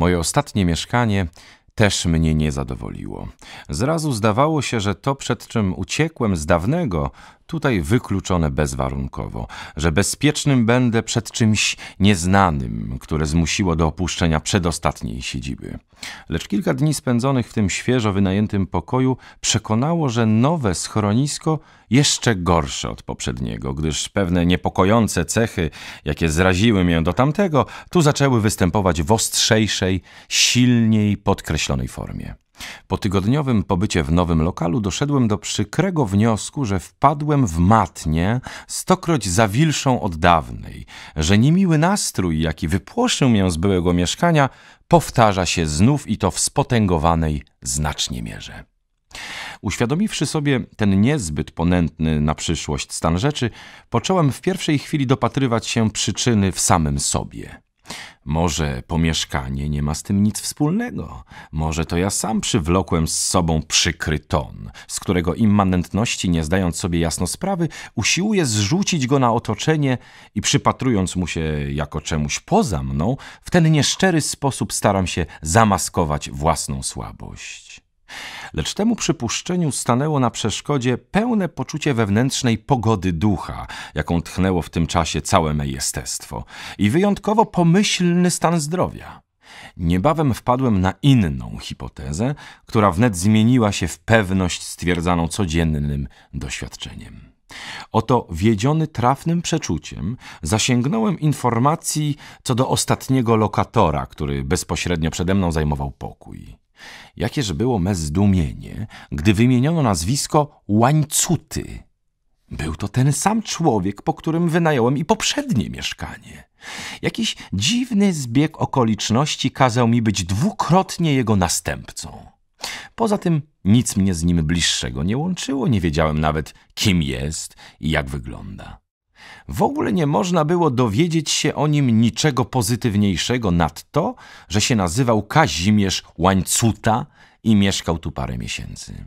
Moje ostatnie mieszkanie też mnie nie zadowoliło. Zrazu zdawało się, że to, przed czym uciekłem z dawnego, tutaj wykluczone bezwarunkowo, że bezpiecznym będę przed czymś nieznanym, które zmusiło do opuszczenia przedostatniej siedziby. Lecz kilka dni spędzonych w tym świeżo wynajętym pokoju przekonało, że nowe schronisko jeszcze gorsze od poprzedniego, gdyż pewne niepokojące cechy, jakie zraziły mię do tamtego, tu zaczęły występować w ostrzejszej, silniej podkreślonej formie. Po tygodniowym pobycie w nowym lokalu doszedłem do przykrego wniosku, że wpadłem w matnię stokroć zawilszą od dawnej, że niemiły nastrój, jaki wypłoszył mnie z byłego mieszkania, powtarza się znów i to w spotęgowanej znacznie mierze. Uświadomiwszy sobie ten niezbyt ponętny na przyszłość stan rzeczy, począłem w pierwszej chwili dopatrywać się przyczyny w samym sobie. Może pomieszkanie nie ma z tym nic wspólnego. Może to ja sam przywlokłem z sobą przykry ton, z którego immanentności, nie zdając sobie jasno sprawy, usiłuję zrzucić go na otoczenie i przypatrując mu się jako czemuś poza mną, w ten nieszczery sposób staram się zamaskować własną słabość. Lecz temu przypuszczeniu stanęło na przeszkodzie pełne poczucie wewnętrznej pogody ducha, jaką tchnęło w tym czasie całe me jestestwo i wyjątkowo pomyślny stan zdrowia. Niebawem wpadłem na inną hipotezę, która wnet zmieniła się w pewność stwierdzaną codziennym doświadczeniem. Oto wiedziony trafnym przeczuciem zasięgnąłem informacji co do ostatniego lokatora, który bezpośrednio przede mną zajmował pokój. Jakież było me zdumienie, gdy wymieniono nazwisko Łańcuty. Był to ten sam człowiek, po którym wynająłem i poprzednie mieszkanie. Jakiś dziwny zbieg okoliczności kazał mi być dwukrotnie jego następcą. Poza tym nic mnie z nim bliższego nie łączyło, nie wiedziałem nawet, kim jest i jak wygląda. W ogóle nie można było dowiedzieć się o nim niczego pozytywniejszego nad to, że się nazywał Kazimierz Łańcuta i mieszkał tu parę miesięcy.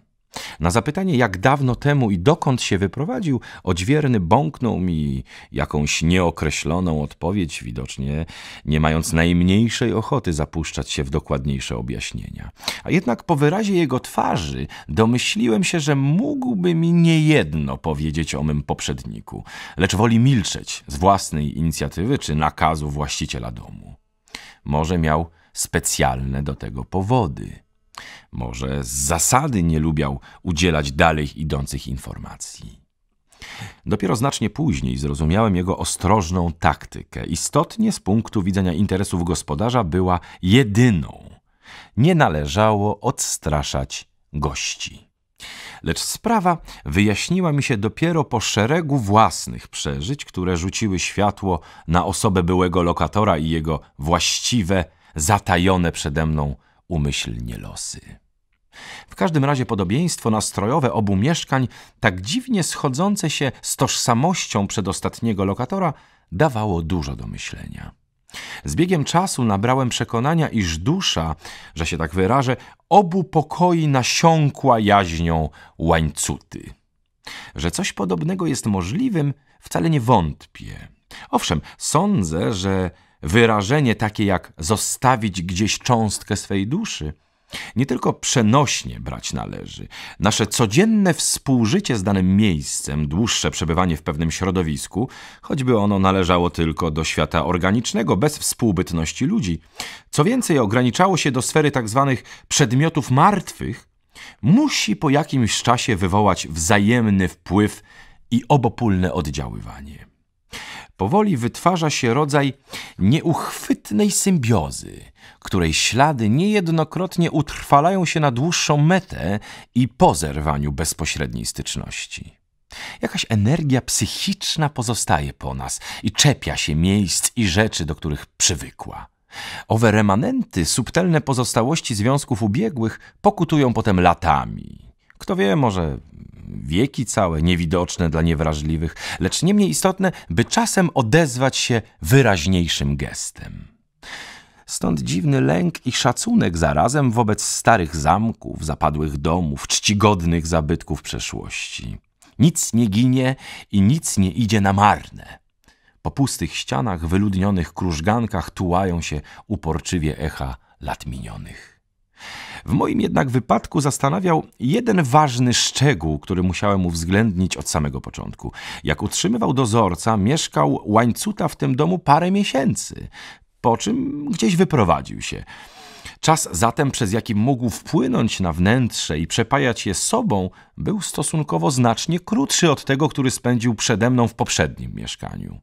Na zapytanie, jak dawno temu i dokąd się wyprowadził, odźwierny bąknął mi jakąś nieokreśloną odpowiedź, widocznie nie mając najmniejszej ochoty zapuszczać się w dokładniejsze objaśnienia. A jednak po wyrazie jego twarzy domyśliłem się, że mógłby mi niejedno powiedzieć o mym poprzedniku, lecz woli milczeć z własnej inicjatywy czy nakazu właściciela domu. Może miał specjalne do tego powody. Może z zasady nie lubiał udzielać dalej idących informacji. Dopiero znacznie później zrozumiałem jego ostrożną taktykę. Istotnie z punktu widzenia interesów gospodarza była jedyną. Nie należało odstraszać gości. Lecz sprawa wyjaśniła mi się dopiero po szeregu własnych przeżyć, które rzuciły światło na osobę byłego lokatora i jego właściwe, zatajone przede mną umyślnie losy. W każdym razie podobieństwo nastrojowe obu mieszkań, tak dziwnie schodzące się z tożsamością przedostatniego lokatora, dawało dużo do myślenia. Z biegiem czasu nabrałem przekonania, iż dusza, że się tak wyrażę, obu pokoi nasiąkła jaźnią łańcuty. Że coś podobnego jest możliwym, wcale nie wątpię. Owszem, sądzę, że wyrażenie takie jak zostawić gdzieś cząstkę swej duszy, nie tylko przenośnie brać należy. Nasze codzienne współżycie z danym miejscem, dłuższe przebywanie w pewnym środowisku, choćby ono należało tylko do świata organicznego, bez współbytności ludzi, co więcej ograniczało się do sfery tzw. Tak przedmiotów martwych, musi po jakimś czasie wywołać wzajemny wpływ i obopólne oddziaływanie powoli wytwarza się rodzaj nieuchwytnej symbiozy, której ślady niejednokrotnie utrwalają się na dłuższą metę i po zerwaniu bezpośredniej styczności. Jakaś energia psychiczna pozostaje po nas i czepia się miejsc i rzeczy, do których przywykła. Owe remanenty, subtelne pozostałości związków ubiegłych pokutują potem latami. Kto wie, może wieki całe, niewidoczne dla niewrażliwych, lecz niemniej istotne, by czasem odezwać się wyraźniejszym gestem. Stąd dziwny lęk i szacunek zarazem wobec starych zamków, zapadłych domów, czcigodnych zabytków przeszłości. Nic nie ginie i nic nie idzie na marne. Po pustych ścianach, wyludnionych krużgankach tułają się uporczywie echa lat minionych. W moim jednak wypadku zastanawiał jeden ważny szczegół, który musiałem uwzględnić od samego początku. Jak utrzymywał dozorca, mieszkał łańcuta w tym domu parę miesięcy, po czym gdzieś wyprowadził się. Czas zatem, przez jaki mógł wpłynąć na wnętrze i przepajać je sobą, był stosunkowo znacznie krótszy od tego, który spędził przede mną w poprzednim mieszkaniu.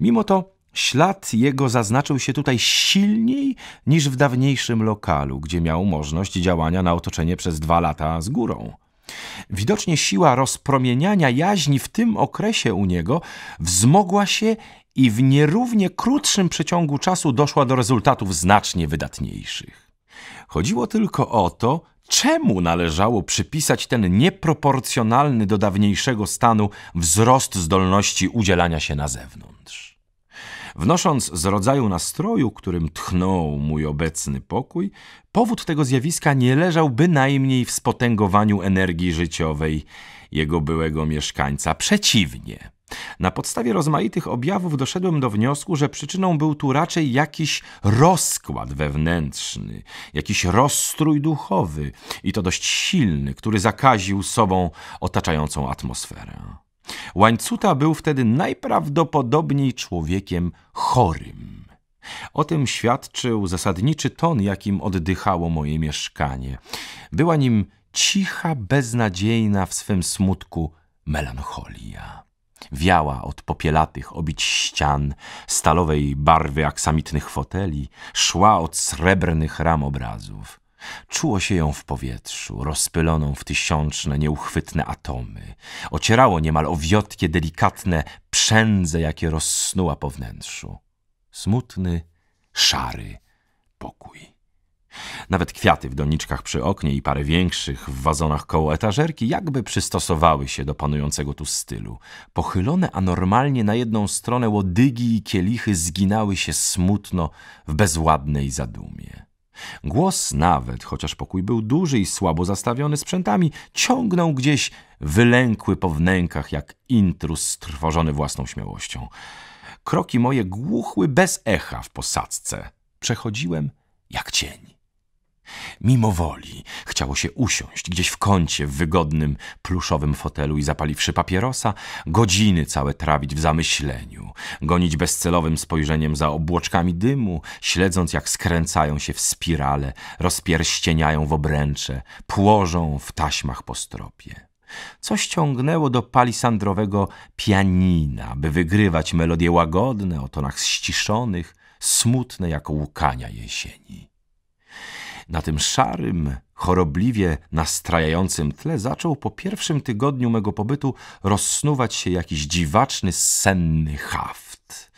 Mimo to Ślad jego zaznaczył się tutaj silniej niż w dawniejszym lokalu, gdzie miał możliwość działania na otoczenie przez dwa lata z górą. Widocznie siła rozpromieniania jaźni w tym okresie u niego wzmogła się i w nierównie krótszym przeciągu czasu doszła do rezultatów znacznie wydatniejszych. Chodziło tylko o to, czemu należało przypisać ten nieproporcjonalny do dawniejszego stanu wzrost zdolności udzielania się na zewnątrz. Wnosząc z rodzaju nastroju, którym tchnął mój obecny pokój, powód tego zjawiska nie leżał bynajmniej w spotęgowaniu energii życiowej jego byłego mieszkańca. Przeciwnie. Na podstawie rozmaitych objawów doszedłem do wniosku, że przyczyną był tu raczej jakiś rozkład wewnętrzny, jakiś rozstrój duchowy i to dość silny, który zakaził sobą otaczającą atmosferę. Łańcuta był wtedy najprawdopodobniej człowiekiem chorym. O tym świadczył zasadniczy ton, jakim oddychało moje mieszkanie. Była nim cicha, beznadziejna w swym smutku melancholia. Wiała od popielatych obić ścian, stalowej barwy aksamitnych foteli, szła od srebrnych ram obrazów. Czuło się ją w powietrzu, rozpyloną w tysiączne, nieuchwytne atomy. Ocierało niemal o wiotkie, delikatne przędze, jakie rozsnuła po wnętrzu. Smutny, szary pokój. Nawet kwiaty w doniczkach przy oknie i parę większych w wazonach koło etażerki jakby przystosowały się do panującego tu stylu. Pochylone anormalnie na jedną stronę łodygi i kielichy zginały się smutno w bezładnej zadumie. Głos nawet, chociaż pokój był duży i słabo zastawiony sprzętami, ciągnął gdzieś wylękły po wnękach, jak intrus strwożony własną śmiałością. Kroki moje głuchły bez echa w posadzce. Przechodziłem jak cień. Mimo woli chciało się usiąść gdzieś w kącie w wygodnym, pluszowym fotelu i zapaliwszy papierosa, godziny całe trawić w zamyśleniu, gonić bezcelowym spojrzeniem za obłoczkami dymu, śledząc jak skręcają się w spirale, rozpierścieniają w obręcze, płożą w taśmach po stropie. Coś ciągnęło do palisandrowego pianina, by wygrywać melodie łagodne o tonach ściszonych, smutne jak łkania jesieni. Na tym szarym, chorobliwie nastrajającym tle zaczął po pierwszym tygodniu mego pobytu rozsnuwać się jakiś dziwaczny, senny haft.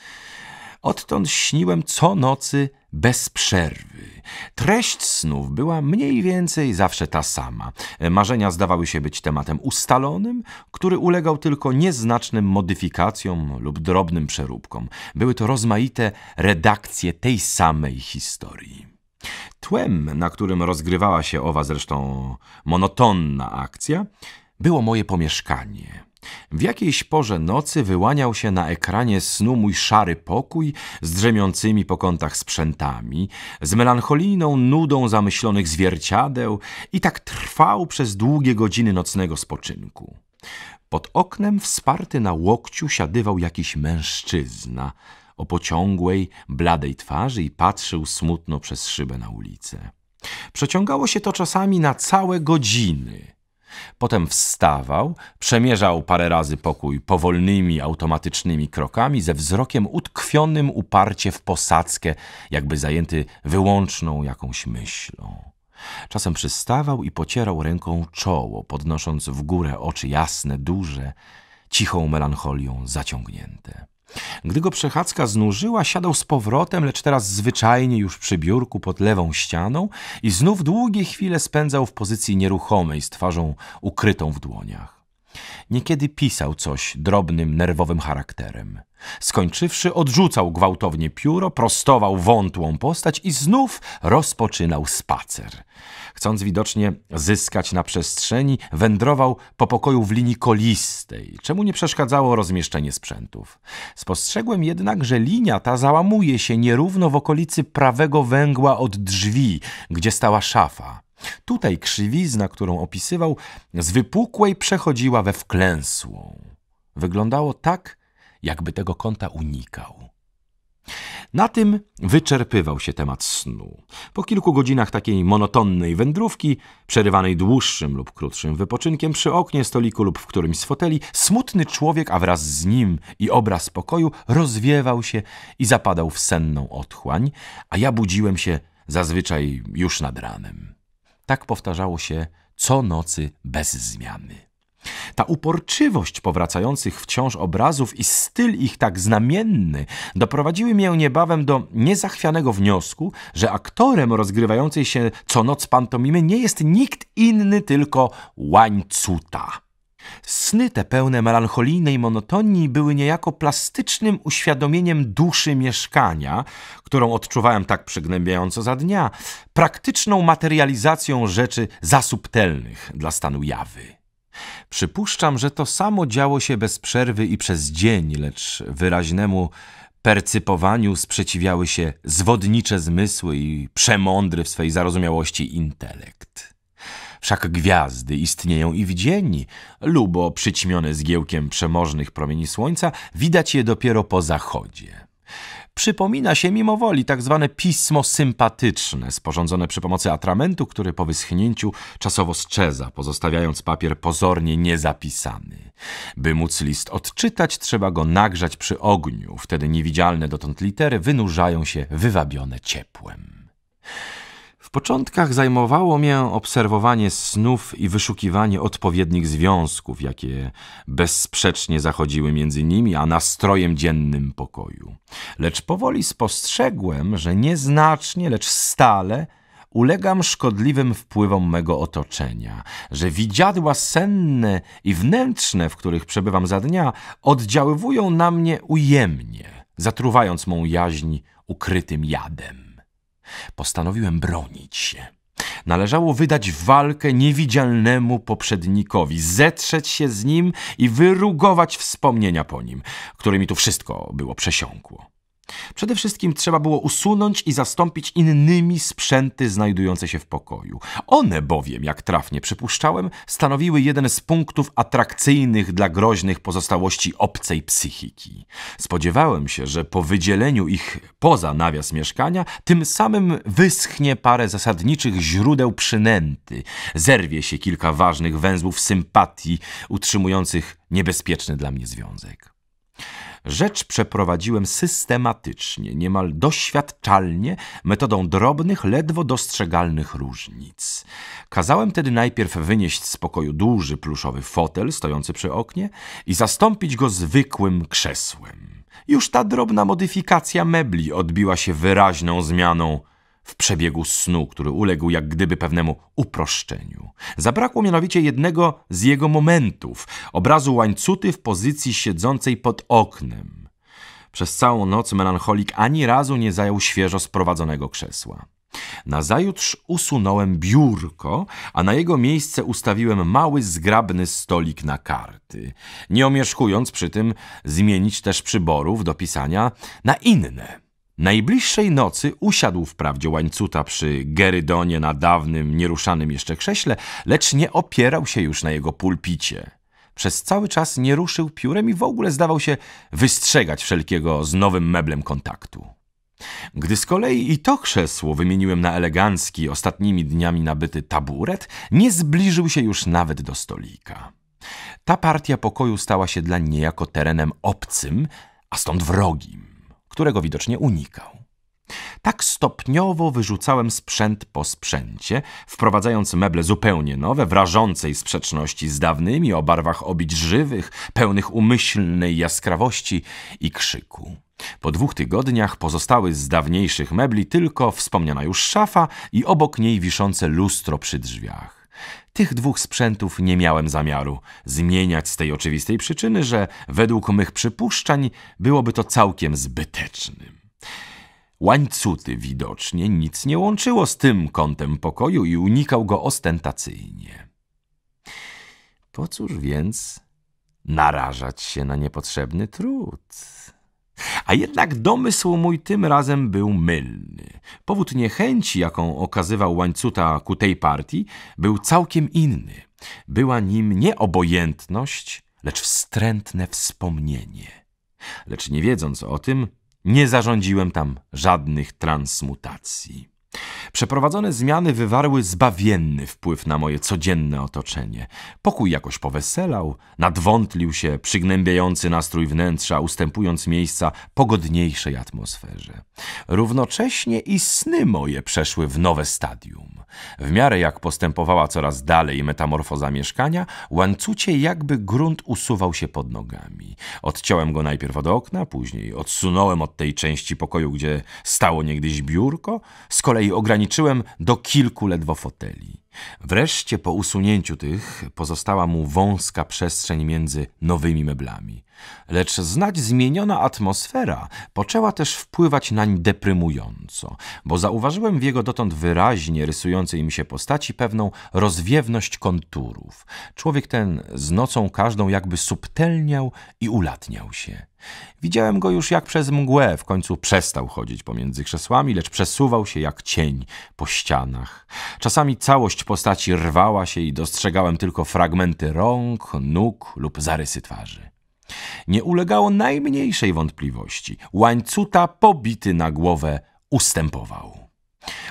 Odtąd śniłem co nocy bez przerwy. Treść snów była mniej więcej zawsze ta sama. Marzenia zdawały się być tematem ustalonym, który ulegał tylko nieznacznym modyfikacjom lub drobnym przeróbkom. Były to rozmaite redakcje tej samej historii. Tłem, na którym rozgrywała się owa zresztą monotonna akcja, było moje pomieszkanie. W jakiejś porze nocy wyłaniał się na ekranie snu mój szary pokój z drzemiącymi po kątach sprzętami, z melancholijną nudą zamyślonych zwierciadeł i tak trwał przez długie godziny nocnego spoczynku. Pod oknem wsparty na łokciu siadywał jakiś mężczyzna – o pociągłej, bladej twarzy i patrzył smutno przez szybę na ulicę. Przeciągało się to czasami na całe godziny. Potem wstawał, przemierzał parę razy pokój powolnymi, automatycznymi krokami, ze wzrokiem utkwionym uparcie w posadzkę, jakby zajęty wyłączną jakąś myślą. Czasem przystawał i pocierał ręką czoło, podnosząc w górę oczy jasne, duże, cichą melancholią zaciągnięte. Gdy go przechadzka znużyła, siadał z powrotem, lecz teraz zwyczajnie już przy biurku pod lewą ścianą i znów długie chwile spędzał w pozycji nieruchomej z twarzą ukrytą w dłoniach. Niekiedy pisał coś drobnym, nerwowym charakterem. Skończywszy, odrzucał gwałtownie pióro, prostował wątłą postać i znów rozpoczynał spacer. Chcąc widocznie zyskać na przestrzeni, wędrował po pokoju w linii kolistej, czemu nie przeszkadzało rozmieszczenie sprzętów. Spostrzegłem jednak, że linia ta załamuje się nierówno w okolicy prawego węgła od drzwi, gdzie stała szafa. Tutaj krzywizna, którą opisywał, z wypukłej przechodziła we wklęsłą. Wyglądało tak, jakby tego kąta unikał. Na tym wyczerpywał się temat snu. Po kilku godzinach takiej monotonnej wędrówki, przerywanej dłuższym lub krótszym wypoczynkiem przy oknie, stoliku lub w którymś z foteli, smutny człowiek, a wraz z nim i obraz pokoju, rozwiewał się i zapadał w senną otchłań, a ja budziłem się zazwyczaj już nad ranem. Tak powtarzało się co nocy bez zmiany. Ta uporczywość powracających wciąż obrazów i styl ich tak znamienny doprowadziły mnie niebawem do niezachwianego wniosku, że aktorem rozgrywającej się co noc pantomimy nie jest nikt inny, tylko łańcuta. Sny te pełne melancholijnej monotonii były niejako plastycznym uświadomieniem duszy mieszkania, którą odczuwałem tak przygnębiająco za dnia, praktyczną materializacją rzeczy zasubtelnych dla stanu jawy. Przypuszczam, że to samo działo się bez przerwy i przez dzień, lecz wyraźnemu percypowaniu sprzeciwiały się zwodnicze zmysły i przemądry w swej zarozumiałości intelekt. Wszak gwiazdy istnieją i w dzień. Lubo przyćmione zgiełkiem przemożnych promieni słońca widać je dopiero po zachodzie. Przypomina się mimo woli tak zwane pismo sympatyczne, sporządzone przy pomocy atramentu, który po wyschnięciu czasowo strzeza, pozostawiając papier pozornie niezapisany. By móc list odczytać, trzeba go nagrzać przy ogniu, wtedy niewidzialne dotąd litery wynurzają się wywabione ciepłem. W początkach zajmowało mnie obserwowanie snów i wyszukiwanie odpowiednich związków, jakie bezsprzecznie zachodziły między nimi a nastrojem dziennym pokoju. Lecz powoli spostrzegłem, że nieznacznie, lecz stale ulegam szkodliwym wpływom mego otoczenia, że widziadła senne i wnętrzne, w których przebywam za dnia, oddziaływują na mnie ujemnie, zatruwając mą jaźń ukrytym jadem. Postanowiłem bronić się. Należało wydać walkę niewidzialnemu poprzednikowi, zetrzeć się z nim i wyrugować wspomnienia po nim, którymi tu wszystko było przesiąkło. Przede wszystkim trzeba było usunąć i zastąpić innymi sprzęty znajdujące się w pokoju. One bowiem, jak trafnie przypuszczałem, stanowiły jeden z punktów atrakcyjnych dla groźnych pozostałości obcej psychiki. Spodziewałem się, że po wydzieleniu ich poza nawias mieszkania, tym samym wyschnie parę zasadniczych źródeł przynęty, zerwie się kilka ważnych węzłów sympatii utrzymujących niebezpieczny dla mnie związek. Rzecz przeprowadziłem systematycznie, niemal doświadczalnie, metodą drobnych, ledwo dostrzegalnych różnic. Kazałem tedy najpierw wynieść z pokoju duży pluszowy fotel stojący przy oknie i zastąpić go zwykłym krzesłem. Już ta drobna modyfikacja mebli odbiła się wyraźną zmianą w przebiegu snu, który uległ jak gdyby pewnemu uproszczeniu. Zabrakło mianowicie jednego z jego momentów obrazu łańcuty w pozycji siedzącej pod oknem. Przez całą noc melancholik ani razu nie zajął świeżo sprowadzonego krzesła. Nazajutrz usunąłem biurko, a na jego miejsce ustawiłem mały, zgrabny stolik na karty, nie omieszkując przy tym zmienić też przyborów do pisania na inne. Najbliższej nocy usiadł wprawdzie łańcuta przy Gerydonie na dawnym, nieruszanym jeszcze krześle, lecz nie opierał się już na jego pulpicie. Przez cały czas nie ruszył piórem i w ogóle zdawał się wystrzegać wszelkiego z nowym meblem kontaktu. Gdy z kolei i to krzesło wymieniłem na elegancki, ostatnimi dniami nabyty taburet, nie zbliżył się już nawet do stolika. Ta partia pokoju stała się dla niejako terenem obcym, a stąd wrogim którego widocznie unikał. Tak stopniowo wyrzucałem sprzęt po sprzęcie, wprowadzając meble zupełnie nowe, w rażącej sprzeczności z dawnymi, o barwach obić żywych, pełnych umyślnej jaskrawości i krzyku. Po dwóch tygodniach pozostały z dawniejszych mebli tylko wspomniana już szafa i obok niej wiszące lustro przy drzwiach. Tych dwóch sprzętów nie miałem zamiaru zmieniać z tej oczywistej przyczyny, że według mych przypuszczeń byłoby to całkiem zbytecznym. Łańcuty widocznie nic nie łączyło z tym kątem pokoju i unikał go ostentacyjnie. Po cóż więc narażać się na niepotrzebny trud? A jednak domysł mój tym razem był mylny. Powód niechęci, jaką okazywał łańcuta ku tej partii, był całkiem inny. Była nim nie obojętność, lecz wstrętne wspomnienie. Lecz nie wiedząc o tym, nie zarządziłem tam żadnych transmutacji. Przeprowadzone zmiany wywarły zbawienny wpływ na moje codzienne otoczenie. Pokój jakoś poweselał, nadwątlił się przygnębiający nastrój wnętrza, ustępując miejsca pogodniejszej atmosferze. Równocześnie i sny moje przeszły w nowe stadium. W miarę jak postępowała coraz dalej metamorfoza mieszkania, łańcucie jakby grunt usuwał się pod nogami. Odciąłem go najpierw od okna, później odsunąłem od tej części pokoju, gdzie stało niegdyś biurko, z kolei ograniczyłem ograniczyłem do kilku ledwo foteli. Wreszcie po usunięciu tych pozostała mu wąska przestrzeń między nowymi meblami. Lecz znać zmieniona atmosfera poczęła też wpływać nań deprymująco, bo zauważyłem w jego dotąd wyraźnie rysującej mi się postaci pewną rozwiewność konturów. Człowiek ten z nocą każdą jakby subtelniał i ulatniał się. Widziałem go już jak przez mgłę, w końcu przestał chodzić pomiędzy krzesłami, lecz przesuwał się jak cień po ścianach. Czasami całość postaci rwała się i dostrzegałem tylko fragmenty rąk, nóg lub zarysy twarzy. Nie ulegało najmniejszej wątpliwości. Łańcuta pobity na głowę ustępował.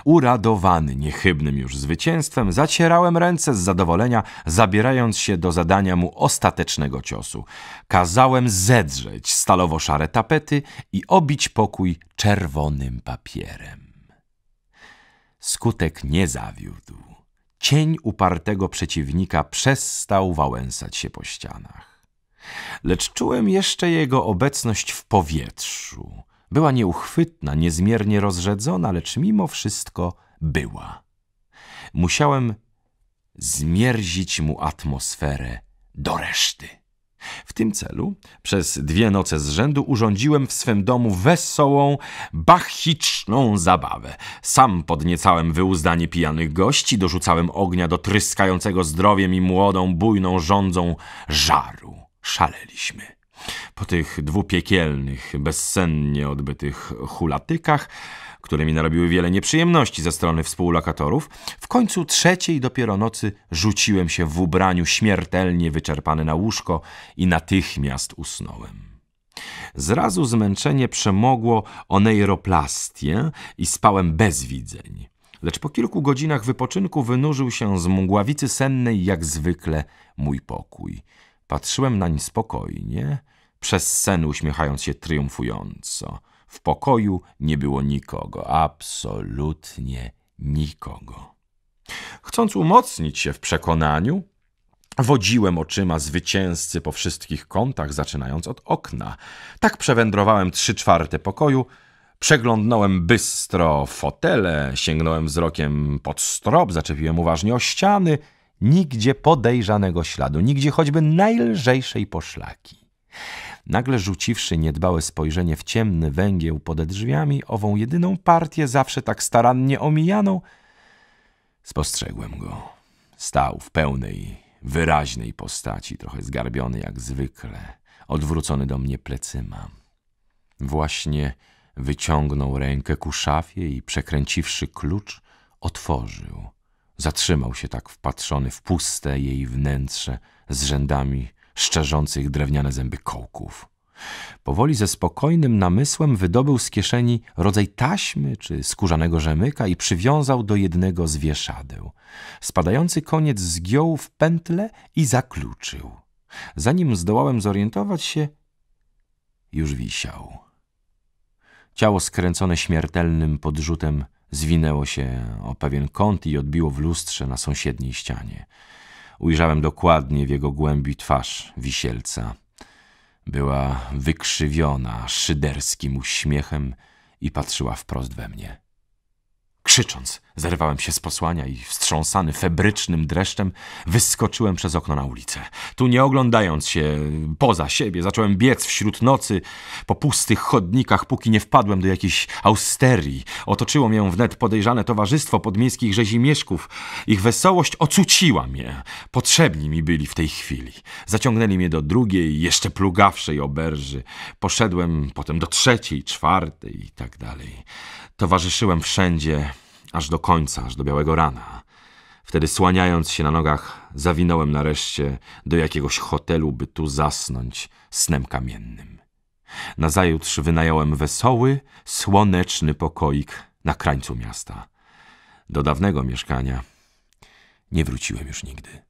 Uradowany niechybnym już zwycięstwem, zacierałem ręce z zadowolenia, zabierając się do zadania mu ostatecznego ciosu. Kazałem zedrzeć stalowo-szare tapety i obić pokój czerwonym papierem. Skutek nie zawiódł. Cień upartego przeciwnika przestał wałęsać się po ścianach. Lecz czułem jeszcze jego obecność w powietrzu. Była nieuchwytna, niezmiernie rozrzedzona, lecz mimo wszystko była. Musiałem zmierzić mu atmosferę do reszty. W tym celu przez dwie noce z rzędu urządziłem w swym domu wesołą, bachiczną zabawę. Sam podniecałem wyuzdanie pijanych gości, dorzucałem ognia do tryskającego zdrowiem i młodą, bujną rządzą żaru. Szaleliśmy. Po tych dwupiekielnych, bezsennie odbytych hulatykach które mi narobiły wiele nieprzyjemności ze strony współlokatorów, w końcu trzeciej dopiero nocy rzuciłem się w ubraniu śmiertelnie wyczerpany na łóżko i natychmiast usnąłem. Zrazu zmęczenie przemogło oneiroplastię i spałem bez widzeń. Lecz po kilku godzinach wypoczynku wynurzył się z mgławicy sennej jak zwykle mój pokój. Patrzyłem nań spokojnie, przez sen uśmiechając się triumfująco. W pokoju nie było nikogo, absolutnie nikogo. Chcąc umocnić się w przekonaniu, Wodziłem oczyma zwycięzcy po wszystkich kątach, zaczynając od okna. Tak przewędrowałem trzy czwarte pokoju, przeglądnąłem bystro fotele, sięgnąłem wzrokiem pod strop, zaczepiłem uważnie o ściany. Nigdzie podejrzanego śladu, nigdzie choćby najlżejszej poszlaki. Nagle rzuciwszy niedbałe spojrzenie w ciemny węgieł pod drzwiami, ową jedyną partię zawsze tak starannie omijaną, spostrzegłem go. Stał w pełnej, wyraźnej postaci, trochę zgarbiony jak zwykle, odwrócony do mnie plecyma. Właśnie wyciągnął rękę ku szafie i przekręciwszy klucz, otworzył. Zatrzymał się tak wpatrzony w puste jej wnętrze z rzędami szczerzących drewniane zęby kołków. Powoli ze spokojnym namysłem wydobył z kieszeni rodzaj taśmy czy skórzanego rzemyka i przywiązał do jednego z wieszadeł. Spadający koniec zgiął w pętle i zakluczył. Zanim zdołałem zorientować się, już wisiał. Ciało skręcone śmiertelnym podrzutem zwinęło się o pewien kąt i odbiło w lustrze na sąsiedniej ścianie. Ujrzałem dokładnie w jego głębi twarz wisielca. Była wykrzywiona szyderskim uśmiechem i patrzyła wprost we mnie. Krzycząc, Zerwałem się z posłania i wstrząsany febrycznym dreszczem wyskoczyłem przez okno na ulicę. Tu nie oglądając się poza siebie, zacząłem biec wśród nocy po pustych chodnikach, póki nie wpadłem do jakiejś austerii. Otoczyło mię wnet podejrzane towarzystwo podmiejskich rzezimieszków. Ich wesołość ocuciła mnie. Potrzebni mi byli w tej chwili. Zaciągnęli mnie do drugiej, jeszcze plugawszej oberży. Poszedłem potem do trzeciej, czwartej i tak dalej. Towarzyszyłem wszędzie aż do końca, aż do białego rana. Wtedy słaniając się na nogach, zawinąłem nareszcie do jakiegoś hotelu, by tu zasnąć snem kamiennym. Nazajutrz wynająłem wesoły, słoneczny pokoik na krańcu miasta. Do dawnego mieszkania nie wróciłem już nigdy.